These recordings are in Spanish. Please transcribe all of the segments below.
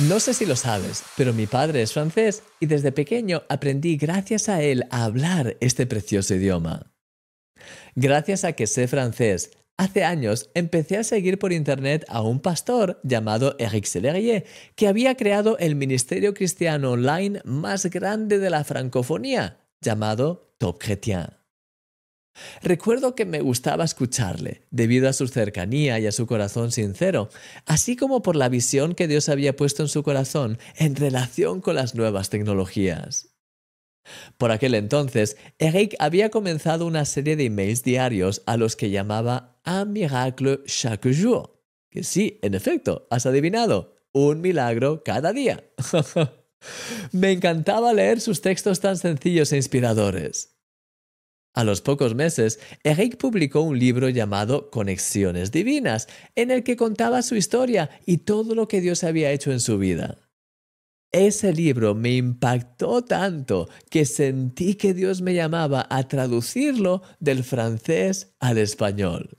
No sé si lo sabes, pero mi padre es francés y desde pequeño aprendí gracias a él a hablar este precioso idioma. Gracias a que sé francés, hace años empecé a seguir por internet a un pastor llamado Eric Sellerier, que había creado el ministerio cristiano online más grande de la francofonía, llamado Top Chrétien. Recuerdo que me gustaba escucharle, debido a su cercanía y a su corazón sincero, así como por la visión que Dios había puesto en su corazón en relación con las nuevas tecnologías. Por aquel entonces, Eric había comenzado una serie de emails diarios a los que llamaba Un miracle chaque jour. Que sí, en efecto, has adivinado, un milagro cada día. me encantaba leer sus textos tan sencillos e inspiradores. A los pocos meses, Eric publicó un libro llamado Conexiones Divinas, en el que contaba su historia y todo lo que Dios había hecho en su vida. Ese libro me impactó tanto que sentí que Dios me llamaba a traducirlo del francés al español.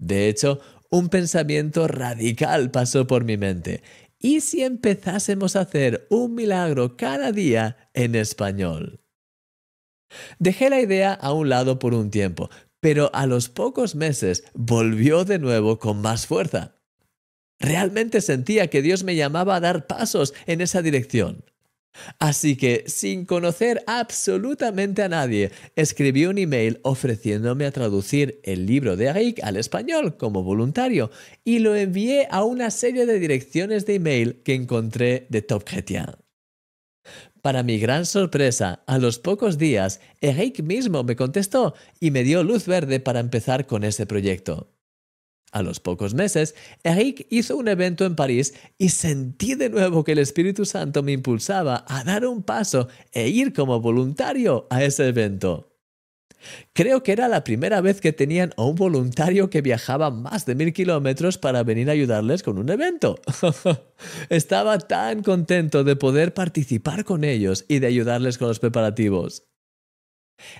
De hecho, un pensamiento radical pasó por mi mente. ¿Y si empezásemos a hacer un milagro cada día en español? Dejé la idea a un lado por un tiempo, pero a los pocos meses volvió de nuevo con más fuerza. Realmente sentía que Dios me llamaba a dar pasos en esa dirección. Así que, sin conocer absolutamente a nadie, escribí un email ofreciéndome a traducir el libro de Eric al español como voluntario y lo envié a una serie de direcciones de email que encontré de Top para mi gran sorpresa, a los pocos días, Eric mismo me contestó y me dio luz verde para empezar con ese proyecto. A los pocos meses, Eric hizo un evento en París y sentí de nuevo que el Espíritu Santo me impulsaba a dar un paso e ir como voluntario a ese evento. Creo que era la primera vez que tenían a un voluntario que viajaba más de mil kilómetros para venir a ayudarles con un evento. Estaba tan contento de poder participar con ellos y de ayudarles con los preparativos.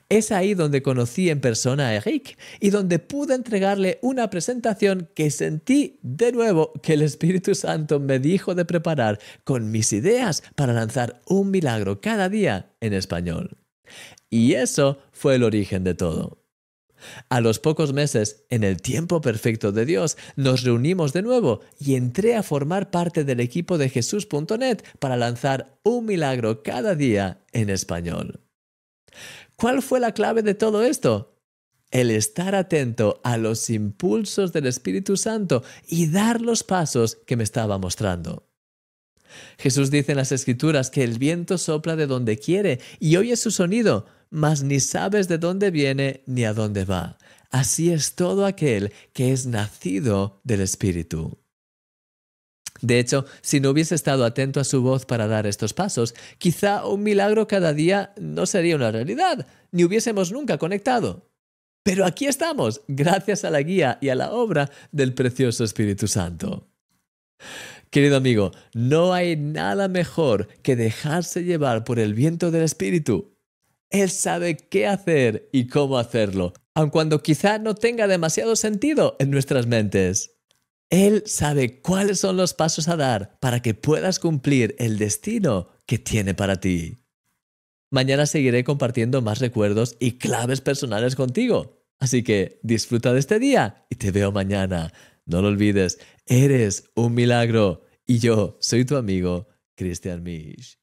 Es ahí donde conocí en persona a Eric y donde pude entregarle una presentación que sentí de nuevo que el Espíritu Santo me dijo de preparar con mis ideas para lanzar un milagro cada día en español. Y eso fue el origen de todo. A los pocos meses, en el tiempo perfecto de Dios, nos reunimos de nuevo y entré a formar parte del equipo de Jesús.net para lanzar un milagro cada día en español. ¿Cuál fue la clave de todo esto? El estar atento a los impulsos del Espíritu Santo y dar los pasos que me estaba mostrando. Jesús dice en las Escrituras que el viento sopla de donde quiere y oye su sonido, mas ni sabes de dónde viene ni a dónde va. Así es todo aquel que es nacido del Espíritu. De hecho, si no hubiese estado atento a su voz para dar estos pasos, quizá un milagro cada día no sería una realidad, ni hubiésemos nunca conectado. Pero aquí estamos, gracias a la guía y a la obra del precioso Espíritu Santo. Querido amigo, no hay nada mejor que dejarse llevar por el viento del Espíritu. Él sabe qué hacer y cómo hacerlo, aun cuando quizá no tenga demasiado sentido en nuestras mentes. Él sabe cuáles son los pasos a dar para que puedas cumplir el destino que tiene para ti. Mañana seguiré compartiendo más recuerdos y claves personales contigo, así que disfruta de este día y te veo mañana. No lo olvides, eres un milagro. Y yo soy tu amigo, Christian Misch.